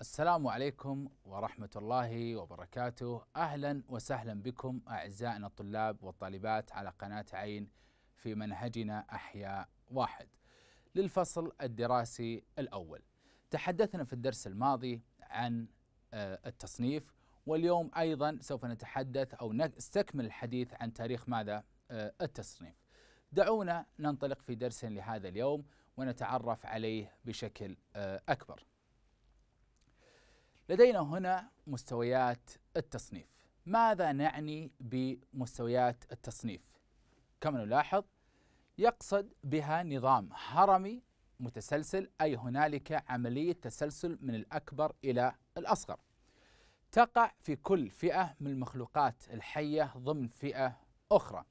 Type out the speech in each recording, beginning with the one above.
السلام عليكم ورحمة الله وبركاته أهلا وسهلا بكم أعزائنا الطلاب والطالبات على قناة عين في منهجنا أحياء واحد للفصل الدراسي الأول تحدثنا في الدرس الماضي عن آه، التصنيف واليوم أيضا سوف نتحدث أو نستكمل الحديث عن تاريخ ماذا آه، التصنيف دعونا ننطلق في درس لهذا اليوم ونتعرف عليه بشكل آه، أكبر لدينا هنا مستويات التصنيف ماذا نعني بمستويات التصنيف كما نلاحظ يقصد بها نظام هرمي متسلسل أي هنالك عملية تسلسل من الأكبر إلى الأصغر تقع في كل فئة من المخلوقات الحية ضمن فئة أخرى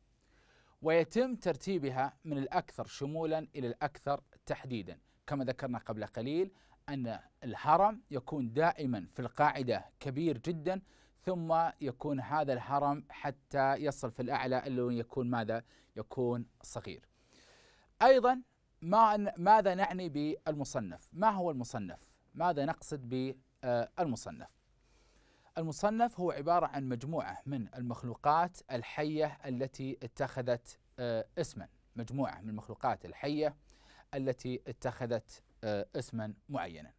ويتم ترتيبها من الأكثر شمولا إلى الأكثر تحديدا كما ذكرنا قبل قليل أن الهرم يكون دائما في القاعدة كبير جدا ثم يكون هذا الهرم حتى يصل في الأعلى اللي يكون ماذا؟ يكون صغير أيضا ما ماذا نعني بالمصنف؟ ما هو المصنف؟ ماذا نقصد بالمصنف؟ آه، المصنف هو عبارة عن مجموعة من المخلوقات الحية التي اتخذت آه، اسما مجموعة من المخلوقات الحية التي اتخذت آه، اسما معينا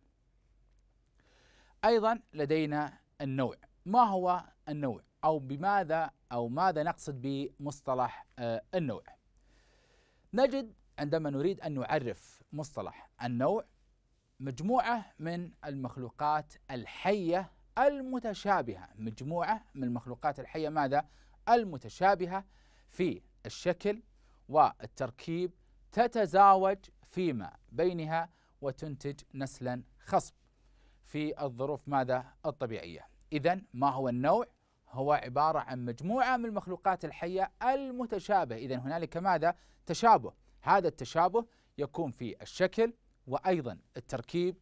أيضا لدينا النوع ما هو النوع أو بماذا أو ماذا نقصد بمصطلح آه، النوع نجد عندما نريد أن نعرف مصطلح النوع مجموعة من المخلوقات الحية المتشابهة مجموعة من المخلوقات الحية ماذا؟ المتشابهة في الشكل والتركيب تتزاوج فيما بينها وتنتج نسلا خصب في الظروف ماذا الطبيعية إذا ما هو النوع هو عبارة عن مجموعة من المخلوقات الحية المتشابهة إذا هنالك ماذا تشابه هذا التشابه يكون في الشكل وأيضا التركيب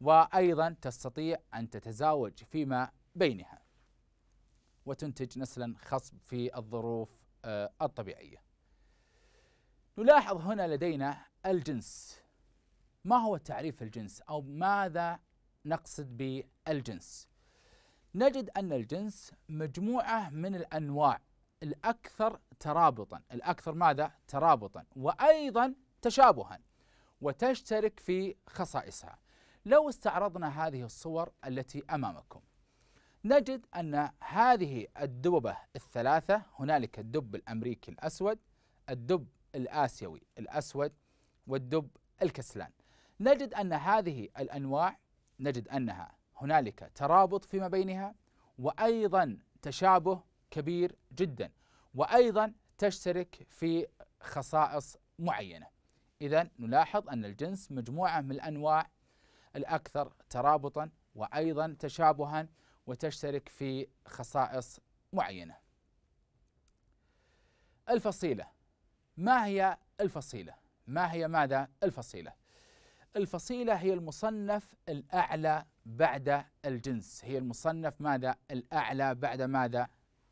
وأيضا تستطيع أن تتزاوج فيما بينها وتنتج نسلا خصب في الظروف آه، الطبيعية نلاحظ هنا لدينا الجنس ما هو تعريف الجنس أو ماذا نقصد بالجنس نجد أن الجنس مجموعة من الأنواع الأكثر ترابطا الأكثر ماذا؟ ترابطا وأيضا تشابها وتشترك في خصائصها لو استعرضنا هذه الصور التي أمامكم نجد أن هذه الدببة الثلاثة هنالك الدب الأمريكي الأسود الدب الآسيوي الأسود والدب الكسلان نجد أن هذه الأنواع نجد أنها هنالك ترابط فيما بينها وأيضا تشابه كبير جدا وأيضا تشترك في خصائص معينة إذا نلاحظ أن الجنس مجموعة من الأنواع الأكثر ترابطا وأيضا تشابها وتشترك في خصائص معينة الفصيلة ما هي الفصيلة؟ ما هي ماذا الفصيلة؟ الفصيلة هي المصنف الأعلى بعد الجنس هي المصنف ماذا الأعلى بعد ماذا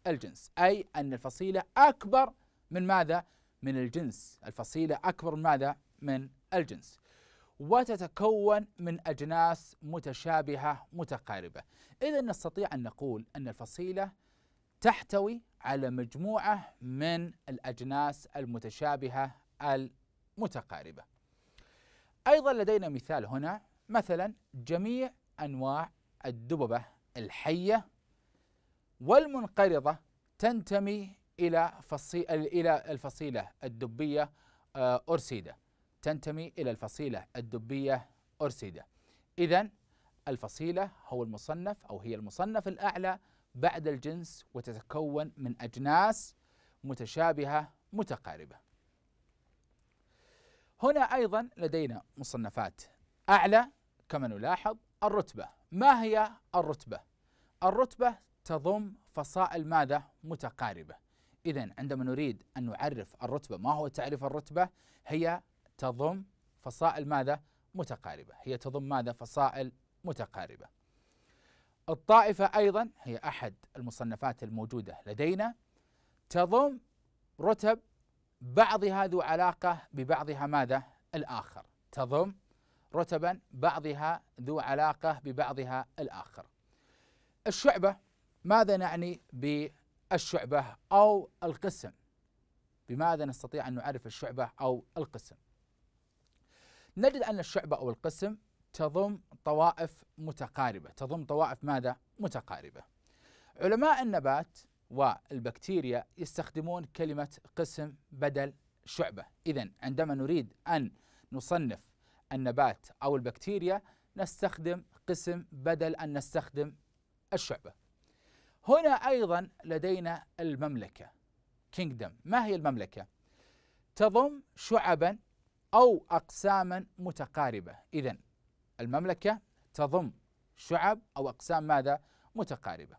الجنس أي أن الفصيلة أكبر من ماذا من الجنس الفصيلة أكبر من ماذا من الجنس وتتكون من أجناس متشابهة متقاربة إذا نستطيع أن نقول أن الفصيلة تحتوي على مجموعة من الأجناس المتشابهة المتقاربة أيضا لدينا مثال هنا مثلا جميع أنواع الدببة الحية والمنقرضة تنتمي إلى فصيل إلى الفصيلة الدبية آه، أورسيدا تنتمي إلى الفصيلة الدبية أورسيدا إذا الفصيلة هو المصنف أو هي المصنف الأعلى بعد الجنس وتتكون من أجناس متشابهة متقاربة هنا أيضا لدينا مصنفات أعلى كما نلاحظ الرتبة ما هي الرتبة؟ الرتبة تضم فصائل ماذا؟ متقاربة إذا عندما نريد أن نعرف الرتبة ما هو تعريف الرتبة؟ هي تضم فصائل ماذا؟ متقاربة هي تضم ماذا؟ فصائل متقاربة الطائفة أيضا هي أحد المصنفات الموجودة لدينا تضم رتب بعضها ذو علاقة ببعضها ماذا؟ الآخر تضم رتبا بعضها ذو علاقة ببعضها الآخر الشعبة ماذا نعني بالشعبة أو القسم بماذا نستطيع أن نعرف الشعبة أو القسم نجد أن الشعبة أو القسم تضم طوائف متقاربة تضم طوائف ماذا؟ متقاربة علماء النبات والبكتيريا يستخدمون كلمة قسم بدل شعبة إذا عندما نريد أن نصنف النبات أو البكتيريا نستخدم قسم بدل أن نستخدم الشعبة هنا أيضا لدينا المملكة Kingdom. ما هي المملكة؟ تضم شعبا أو أقساما متقاربة إذا المملكة تضم شعب أو أقسام ماذا؟ متقاربة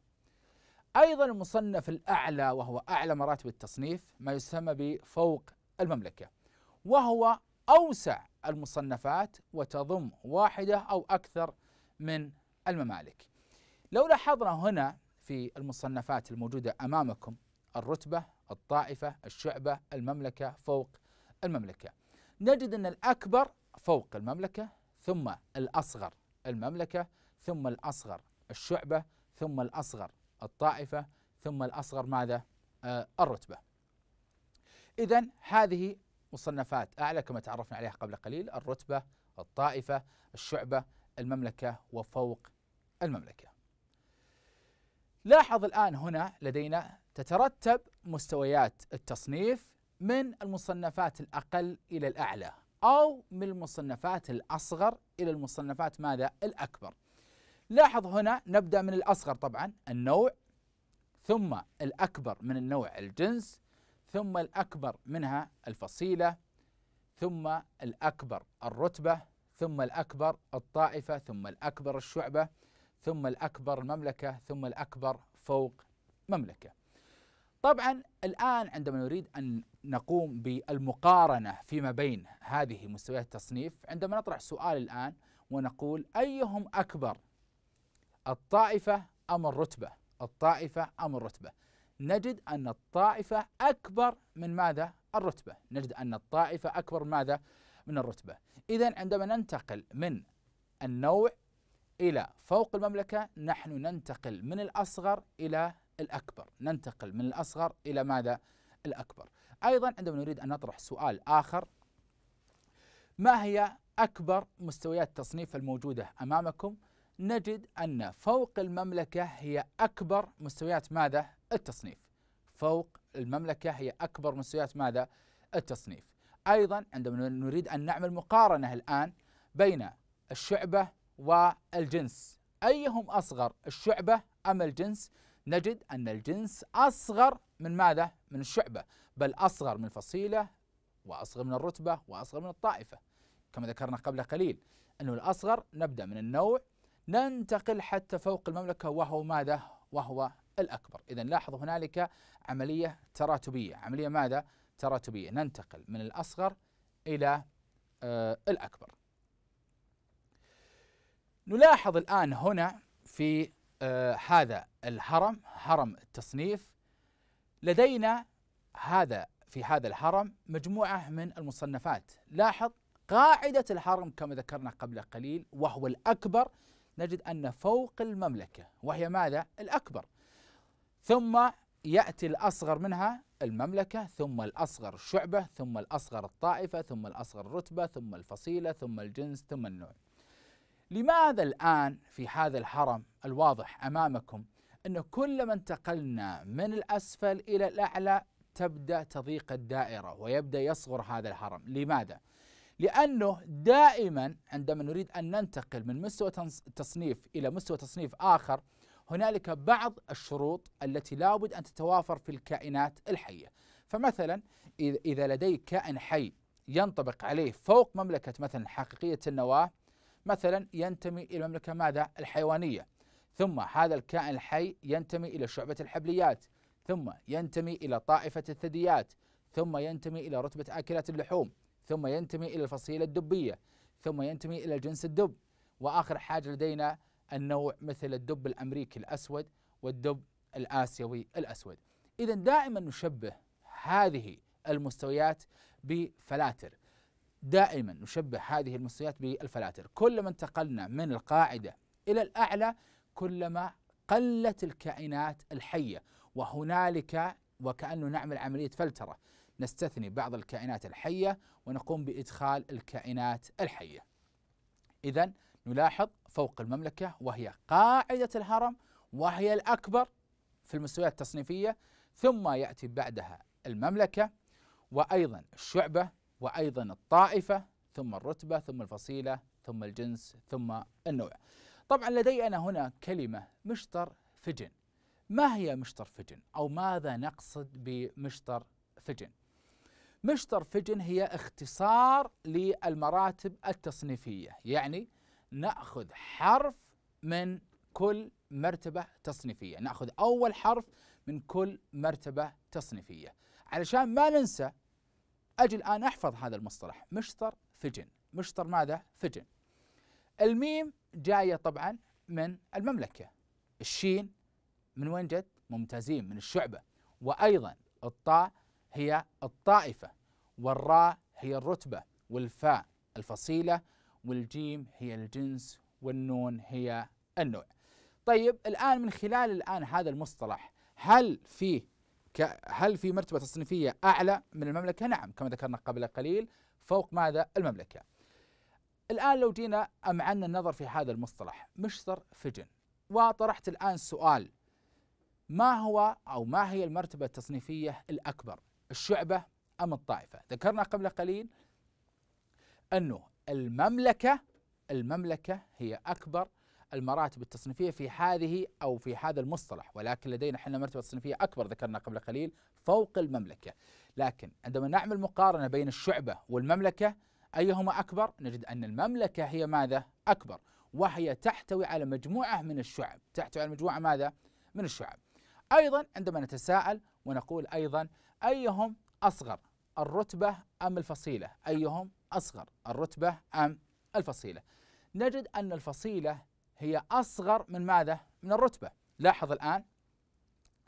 أيضا المصنف الأعلى وهو أعلى مراتب التصنيف ما يسمى بفوق المملكة وهو أوسع المصنفات وتضم واحدة أو أكثر من الممالك لو لاحظنا هنا في المصنفات الموجودة أمامكم الرتبة الطائفة الشعبة المملكة فوق المملكة نجد أن الأكبر فوق المملكة ثم الأصغر المملكة ثم الأصغر الشعبة ثم الأصغر الطائفة ثم الأصغر ماذا آه، الرتبة إذا هذه مصنفات أعلى كما تعرفنا عليها قبل قليل الرتبة الطائفة الشعبة المملكة وفوق المملكة لاحظ الآن هنا لدينا تترتب مستويات التصنيف من المصنفات الأقل إلى الأعلى أو من المصنفات الأصغر إلى المصنفات ماذا الأكبر لاحظ هنا نبدأ من الأصغر طبعا النوع ثم الأكبر من النوع الجنس ثم الأكبر منها الفصيلة ثم الأكبر الرتبة ثم الأكبر الطائفة ثم الأكبر الشعبة ثم الأكبر المملكة ثم الأكبر فوق مملكة طبعا الآن عندما نريد أن نقوم بالمقارنة فيما بين هذه مستويات التصنيف عندما نطرح سؤال الآن ونقول أيهم أكبر الطائفة أم الرتبة الطائفة أم الرتبة نجد أن الطائفة أكبر من ماذا الرتبة نجد أن الطائفة أكبر من ماذا من الرتبة إذا عندما ننتقل من النوع إلى فوق المملكة نحن ننتقل من الأصغر إلى الأكبر ننتقل من الأصغر إلى ماذا الأكبر أيضا عندما نريد أن نطرح سؤال آخر ما هي أكبر مستويات التصنيف الموجودة أمامكم؟ نجد أن فوق المملكة هي أكبر مستويات ماذا؟ التصنيف فوق المملكة هي أكبر مستويات ماذا؟ التصنيف أيضا عندما نريد أن نعمل مقارنة الآن بين الشعبة والجنس أيهم أصغر الشعبة أم الجنس؟ نجد أن الجنس أصغر من ماذا؟ من الشعبة بل أصغر من الفصيلة وأصغر من الرتبة وأصغر من الطائفة كما ذكرنا قبل قليل أنه الأصغر نبدأ من النوع ننتقل حتى فوق المملكة وهو ماذا؟ وهو الأكبر إذا لاحظوا هنالك عملية تراتبية عملية ماذا؟ تراتبية ننتقل من الأصغر إلى آه الأكبر نلاحظ الآن هنا في آه هذا الهرم هرم التصنيف لدينا هذا في هذا الهرم مجموعة من المصنفات لاحظ قاعدة الهرم كما ذكرنا قبل قليل وهو الأكبر نجد أن فوق المملكة وهي ماذا؟ الأكبر ثم يأتي الأصغر منها المملكة ثم الأصغر الشعبة ثم الأصغر الطائفة ثم الأصغر الرتبة ثم الفصيلة ثم الجنس ثم النوع لماذا الآن في هذا الحرم الواضح أمامكم أن كلما انتقلنا من الأسفل إلى الأعلى تبدأ تضيق الدائرة ويبدأ يصغر هذا الحرم لماذا؟ لأنه دائما عندما نريد أن ننتقل من مستوى تصنيف إلى مستوى تصنيف آخر هنالك بعض الشروط التي لابد أن تتوافر في الكائنات الحية فمثلا إذا لديك كائن حي ينطبق عليه فوق مملكة مثلا حقيقية النواة مثلا ينتمي إلى المملكة ماذا؟ الحيوانية ثم هذا الكائن الحي ينتمي إلى شعبة الحبليات ثم ينتمي إلى طائفة الثدييات ثم ينتمي إلى رتبة آكلات اللحوم ثم ينتمي إلى الفصيلة الدبية ثم ينتمي إلى جنس الدب وآخر حاجة لدينا النوع مثل الدب الأمريكي الأسود والدب الآسيوي الأسود إذا دائما نشبه هذه المستويات بفلاتر دائما نشبه هذه المستويات بالفلاتر كلما انتقلنا من القاعدة إلى الأعلى كلما قلت الكائنات الحية وهنالك وكأنه نعمل عملية فلترة نستثني بعض الكائنات الحية ونقوم بإدخال الكائنات الحية إذا نلاحظ فوق المملكة وهي قاعدة الهرم وهي الأكبر في المستويات التصنيفية ثم يأتي بعدها المملكة وأيضا الشعبة وأيضا الطائفة ثم الرتبة ثم الفصيلة ثم الجنس ثم النوع طبعا لدي أنا هنا كلمة مشطر فجن ما هي مشطر فجن أو ماذا نقصد بمشطر فجن مشطر فجن هي اختصار للمراتب التصنيفية يعني نأخذ حرف من كل مرتبة تصنيفية نأخذ أول حرف من كل مرتبة تصنيفية علشان ما ننسى أجل الآن أحفظ هذا المصطلح مشطر فجن مشطر ماذا؟ فجن الميم جاية طبعا من المملكة الشين من وين جت؟ ممتازين من الشعبة وأيضا الطاء هي الطائفة والراء هي الرتبة والفاء الفصيلة والجيم هي الجنس والنون هي النوع طيب الآن من خلال الآن هذا المصطلح هل فيه هل في مرتبة تصنيفية أعلى من المملكة؟ نعم كما ذكرنا قبل قليل فوق ماذا؟ المملكة. الآن لو جينا أمعنا النظر في هذا المصطلح مشطر فجن وطرحت الآن سؤال ما هو أو ما هي المرتبة التصنيفية الأكبر؟ الشعبة أم الطائفة ذكرنا قبل قليل أنه المملكة المملكة هي أكبر المراتب التصنيفية في هذه أو في هذا المصطلح ولكن لدينا حنا مرتبة تصنيفية أكبر ذكرنا قبل قليل فوق المملكة لكن عندما نعمل مقارنة بين الشعبة والمملكة أيهما أكبر نجد أن المملكة هي ماذا أكبر وهي تحتوي على مجموعة من الشعب تحتوي على مجموعة ماذا من الشعب أيضا عندما نتساءل ونقول أيضا أيهم أصغر الرتبة أم الفصيلة أيهم أصغر الرتبة أم الفصيلة نجد أن الفصيلة هي أصغر من ماذا؟ من الرتبة لاحظ الآن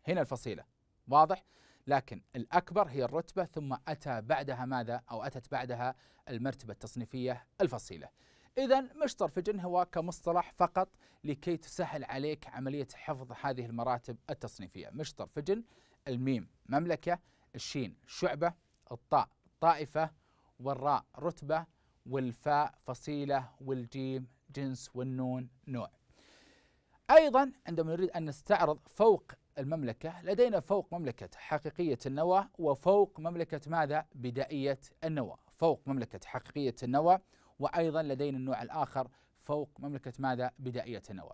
هنا الفصيلة واضح؟ لكن الأكبر هي الرتبة ثم أتى بعدها ماذا؟ أو أتت بعدها المرتبة التصنيفية الفصيلة إذا مشطر في جن هو كمصطلح فقط لكي تسهل عليك عملية حفظ هذه المراتب التصنيفية مشطر في جن الميم مملكة الشين شعبة الطاء طائفة والراء رتبة والفاء فصيلة والجيم جنس والنون نوع أيضا عندما نريد أن نستعرض فوق المملكة لدينا فوق مملكة حقيقية النوى وفوق مملكة ماذا بدائية النوى فوق مملكة حقيقية النوى وأيضا لدينا النوع الآخر فوق مملكة ماذا بدائية النوى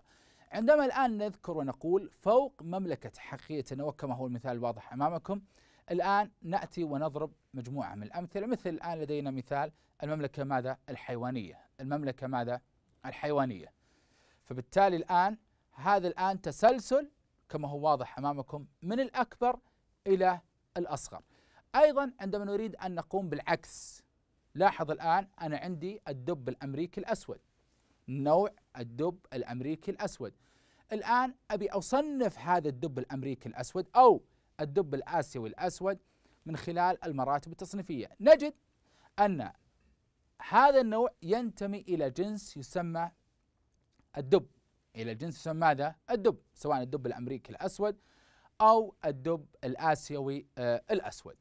عندما الآن نذكر ونقول فوق مملكة حقيقية النوى كما هو المثال الواضح أمامكم الآن نأتي ونضرب مجموعة من الأمثلة مثل الآن لدينا مثال المملكة ماذا الحيوانية المملكة ماذا الحيوانية فبالتالي الآن هذا الآن تسلسل كما هو واضح أمامكم من الأكبر إلى الأصغر أيضا عندما نريد أن نقوم بالعكس لاحظ الآن أنا عندي الدب الأمريكي الأسود نوع الدب الأمريكي الأسود الآن أبي أصنف هذا الدب الأمريكي الأسود أو الدب الآسيوي الأسود من خلال المراتب التصنيفية نجد أن هذا النوع ينتمي إلى جنس يسمى الدب إلى جنس يسمى ماذا؟ الدب سواء الدب الأمريكي الأسود أو الدب الآسيوي آه، الأسود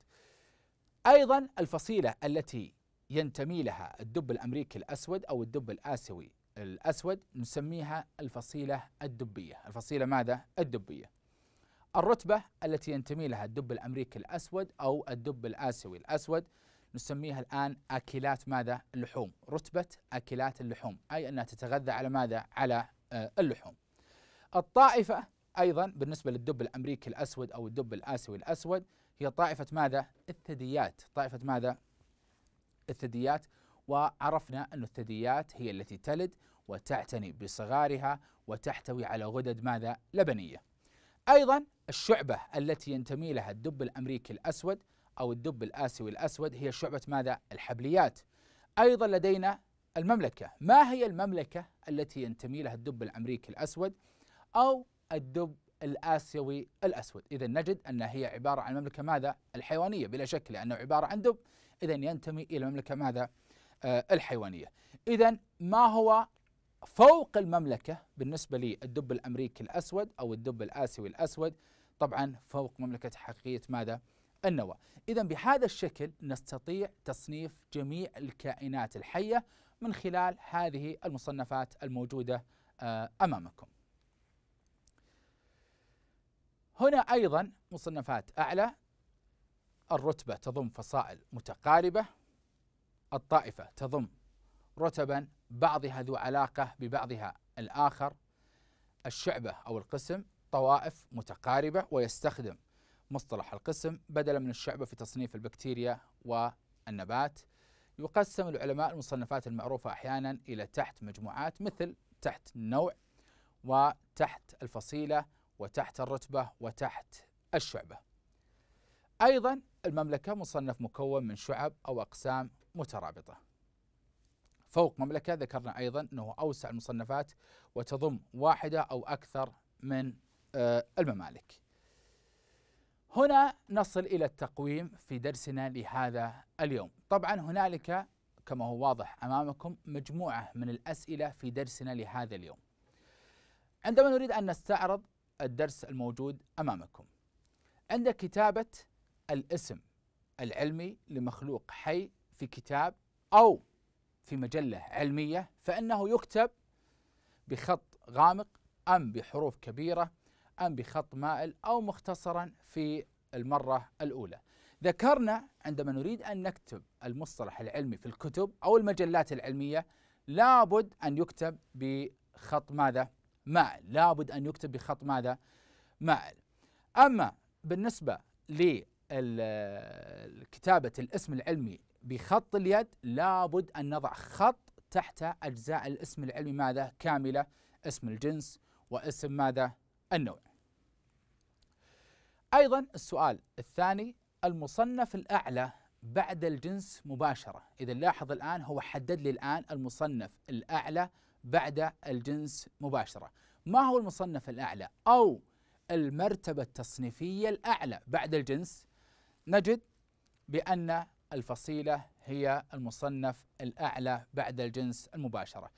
أيضا الفصيلة التي ينتمي لها الدب الأمريكي الأسود أو الدب الآسيوي الأسود نسميها الفصيلة الدبية الفصيلة ماذا؟ الدبية الرتبة التي ينتمي لها الدب الأمريكي الأسود أو الدب الآسيوي الأسود نسميها الآن أكلات ماذا؟ اللحوم رتبة أكلات اللحوم أي أنها تتغذى على ماذا؟ على آه، اللحوم الطائفة أيضا بالنسبة للدب الأمريكي الأسود أو الدب الآسيوي الأسود هي طائفة ماذا؟ الثدييات طائفة ماذا؟ الثدييات وعرفنا أن الثدييات هي التي تلد وتعتني بصغارها وتحتوي على غدد ماذا؟ لبنية أيضا الشعبة التي ينتمي لها الدب الأمريكي الأسود أو الدب الآسيوي الأسود هي شعبة ماذا؟ الحبليات أيضا لدينا المملكة ما هي المملكة التي ينتمي لها الدب الأمريكي الأسود أو الدب الآسيوي الأسود إذا نجد أنها هي عبارة عن مملكة ماذا؟ الحيوانية بلا شك لأنه عبارة عن دب إذا ينتمي إلى مملكة ماذا؟ آه، الحيوانية إذا ما هو فوق المملكة بالنسبة للدب الأمريكي الأسود أو الدب الآسيوي الأسود طبعا فوق مملكة حقيقية ماذا؟ النوى إذا بهذا الشكل نستطيع تصنيف جميع الكائنات الحية من خلال هذه المصنفات الموجودة آه، أمامكم هنا أيضا مصنفات أعلى الرتبة تضم فصائل متقاربة الطائفة تضم رتبا بعضها ذو علاقة ببعضها الآخر الشعبة أو القسم طوائف متقاربة ويستخدم مصطلح القسم بدلا من الشعبة في تصنيف البكتيريا والنبات يقسم العلماء المصنفات المعروفة أحيانا إلى تحت مجموعات مثل تحت النوع وتحت الفصيلة وتحت الرتبة وتحت الشعبة أيضا المملكة مصنف مكون من شعب أو أقسام مترابطة فوق مملكة ذكرنا أيضا أنه أوسع المصنفات وتضم واحدة أو أكثر من آه، الممالك هنا نصل إلى التقويم في درسنا لهذا اليوم طبعا هنالك كما هو واضح أمامكم مجموعة من الأسئلة في درسنا لهذا اليوم عندما نريد أن نستعرض الدرس الموجود أمامكم عند كتابة الاسم العلمي لمخلوق حي في كتاب أو في مجلة علمية فإنه يكتب بخط غامق أم بحروف كبيرة أم بخط مائل أو مختصرا في المرة الأولى ذكرنا عندما نريد أن نكتب المصطلح العلمي في الكتب أو المجلات العلمية لابد أن يكتب بخط ماذا؟ مائل لابد أن يكتب بخط ماذا؟ مائل أما بالنسبة لكتابة الاسم العلمي بخط اليد لابد أن نضع خط تحت أجزاء الاسم العلمي ماذا كاملة اسم الجنس واسم ماذا النوع أيضا السؤال الثاني المصنف الأعلى بعد الجنس مباشرة إذا لاحظ الآن هو حدد لي الآن المصنف الأعلى بعد الجنس مباشرة ما هو المصنف الأعلى أو المرتبة التصنيفية الأعلى بعد الجنس نجد بأن الفصيلة هي المصنف الأعلى بعد الجنس المباشرة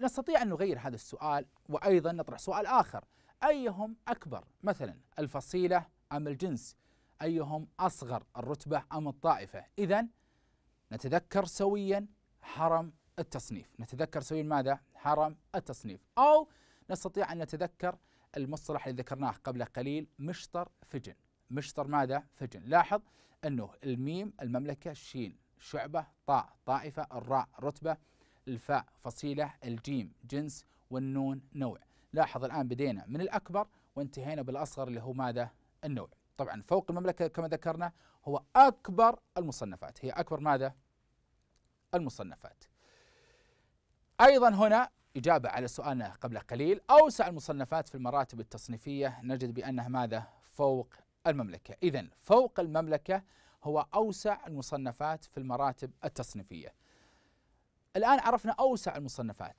نستطيع أن نغير هذا السؤال وأيضا نطرح سؤال آخر أيهم أكبر مثلا الفصيلة أم الجنس أيهم أصغر الرتبة أم الطائفة إذا نتذكر سويا حرم التصنيف نتذكر سويا ماذا حرم التصنيف أو نستطيع أن نتذكر المصطلح الذي ذكرناه قبل قليل مشطر فجن مش ماذا فجن لاحظ أنه الميم المملكة الشين شعبة طاء طائفة الراء رتبة الفاء فصيلة الجيم جنس والنون نوع لاحظ الآن بدينا من الأكبر وانتهينا بالأصغر اللي هو ماذا النوع طبعا فوق المملكة كما ذكرنا هو أكبر المصنفات هي أكبر ماذا المصنفات أيضا هنا إجابة على سؤالنا قبل قليل أوسع المصنفات في المراتب التصنيفية نجد بأنها ماذا فوق المملكة إذا فوق المملكة هو أوسع المصنفات في المراتب التصنيفية الآن عرفنا أوسع المصنفات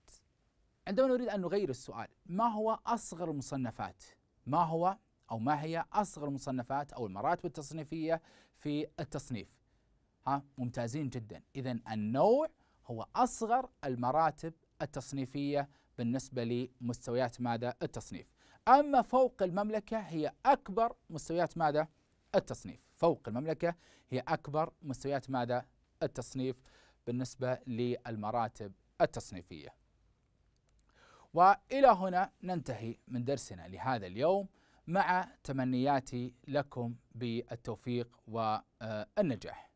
عندما نريد أن نغير السؤال ما هو أصغر المصنفات ما هو أو ما هي أصغر المصنفات أو المراتب التصنيفية في التصنيف ها ممتازين جدا إذا النوع هو أصغر المراتب التصنيفية بالنسبة لمستويات ماذا التصنيف أما فوق المملكة هي أكبر مستويات ماذا؟ التصنيف فوق المملكة هي أكبر مستويات ماذا؟ التصنيف بالنسبة للمراتب التصنيفية وإلى هنا ننتهي من درسنا لهذا اليوم مع تمنياتي لكم بالتوفيق والنجاح